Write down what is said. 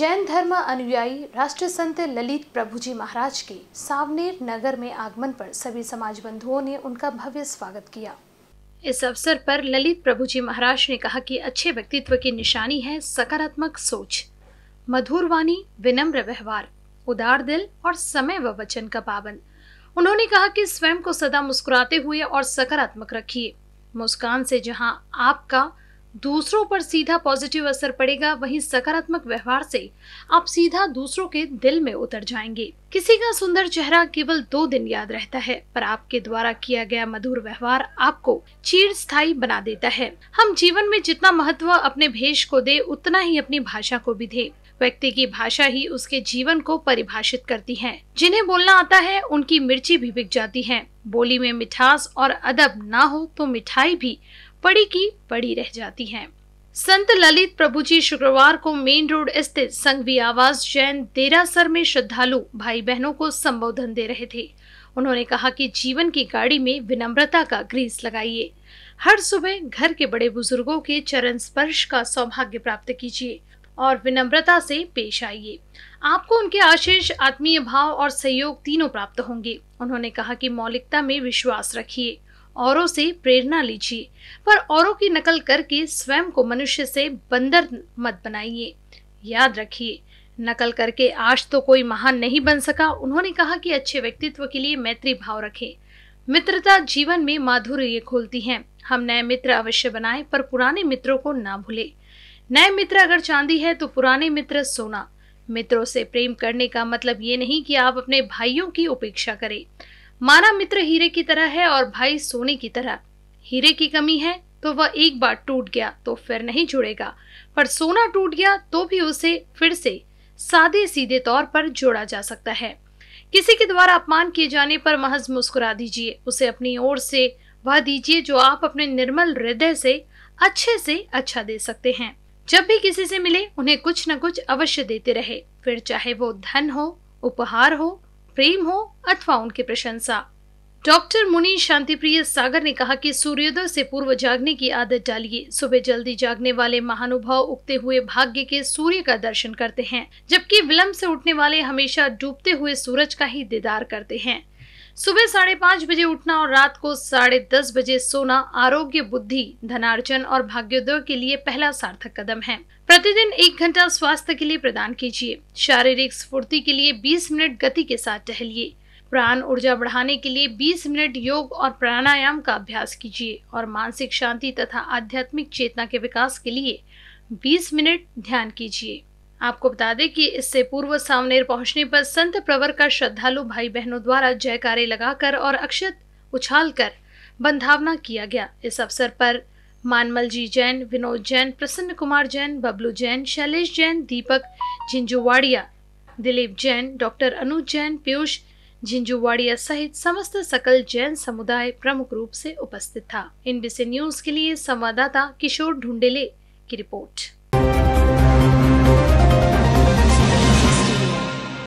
जैन धर्म अनुयायी राष्ट्र संत ललित प्रभु जी महाराज के सावनेर नगर में आगमन पर सभी समाज बंधुओं ने उनका भव्य स्वागत किया इस अवसर पर ललित प्रभु जी महाराज ने कहा कि अच्छे व्यक्तित्व की निशानी है सकारात्मक सोच मधुर वाणी विनम्र व्यवहार उदार दिल और समय व वचन का पाबंद उन्होंने कहा कि स्वयं को सदा मुस्कुराते हुए और सकारात्मक रखिए मुस्कान से जहां आपका दूसरों पर सीधा पॉजिटिव असर पड़ेगा वहीं सकारात्मक व्यवहार से आप सीधा दूसरों के दिल में उतर जाएंगे किसी का सुंदर चेहरा केवल दो दिन याद रहता है पर आपके द्वारा किया गया मधुर व्यवहार आपको चीर स्थायी बना देता है हम जीवन में जितना महत्व अपने भेष को दे उतना ही अपनी भाषा को भी दे व्यक्ति की भाषा ही उसके जीवन को परिभाषित करती है जिन्हें बोलना आता है उनकी मिर्ची भी बिक जाती है बोली में मिठास और अदब ना हो तो मिठाई भी पड़ी की पड़ी रह जाती हैं संत ललित प्रभु जी शुक्रवार को मेन रोड स्थित संघवी आवास जैन देरासर में श्रद्धालु भाई बहनों को संबोधन दे रहे थे उन्होंने कहा कि जीवन की गाड़ी में विनम्रता का ग्रीस लगाइए हर सुबह घर के बड़े बुजुर्गों के चरण स्पर्श का सौभाग्य प्राप्त कीजिए और विनम्रता से पेश आइए आपको उनके आशीष आत्मीय भाव और सहयोग तीनों प्राप्त होंगे उन्होंने कहा कि मौलिकता में विश्वास रखिए औरों से प्रेरणा लीजिए पर औरों की नकल करके स्वयं को मनुष्य से बंदर मत बनाइए याद रखिए नकल करके आज तो कोई महान नहीं बन सका उन्होंने कहा कि अच्छे व्यक्तित्व के लिए मैत्री भाव रखें मित्रता जीवन में माधुर्य खोलती है हम नए मित्र अवश्य बनाएं पर पुराने मित्रों को ना भूलें नए मित्र अगर चांदी है तो पुराने मित्र सोना मित्रों से प्रेम करने का मतलब ये नहीं कि आप अपने भाइयों की उपेक्षा करें माना मित्र हीरे की तरह है और भाई सोने की तरह हीरे की कमी है तो वह एक बार टूट गया तो फिर नहीं जुड़ेगा पर सोना टूट गया तो भी उसे फिर से सादे सीधे तौर पर जोड़ा जा सकता है किसी के द्वारा अपमान किए जाने पर महज मुस्कुरा दीजिए उसे अपनी ओर से वह दीजिए जो आप अपने निर्मल हृदय से अच्छे से अच्छा दे सकते हैं जब भी किसी से मिले उन्हें कुछ न कुछ अवश्य देते रहे फिर चाहे वो धन हो उपहार हो प्रेम हो अथवा उनकी प्रशंसा डॉक्टर मुनि शांतिप्रिय सागर ने कहा कि सूर्योदय से पूर्व जागने की आदत डालिए सुबह जल्दी जागने वाले महानुभाव उगते हुए भाग्य के सूर्य का दर्शन करते हैं जबकि विलम्ब से उठने वाले हमेशा डूबते हुए सूरज का ही दीदार करते हैं सुबह साढ़े पाँच बजे उठना और रात को साढ़े दस बजे सोना आरोग्य बुद्धि धनार्जन और भाग्योदय के लिए पहला सार्थक कदम है प्रतिदिन एक घंटा स्वास्थ्य के लिए प्रदान कीजिए शारीरिक स्फूर्ति के लिए 20 मिनट गति के साथ टहलिए प्राण ऊर्जा बढ़ाने के लिए 20 मिनट योग और प्राणायाम का अभ्यास कीजिए और मानसिक शांति तथा आध्यात्मिक चेतना के विकास के लिए 20 मिनट ध्यान कीजिए आपको बता दें कि इससे पूर्व सावनेर पहुंचने पर संत प्रवर का श्रद्धालु भाई बहनों द्वारा जयकारे लगाकर और अक्षत उछाल कर बंधावना किया गया इस अवसर पर मानमल जी जैन विनोद जैन प्रसन्न कुमार जैन बबलू जैन शैलेश जैन दीपक झिंझुवाड़िया दिलीप जैन डॉक्टर अनुज जैन पीयूष झिंझुवाड़िया सहित समस्त सकल जैन समुदाय प्रमुख रूप से उपस्थित था इनबीसी न्यूज के लिए संवाददाता किशोर ढूंढेले की रिपोर्ट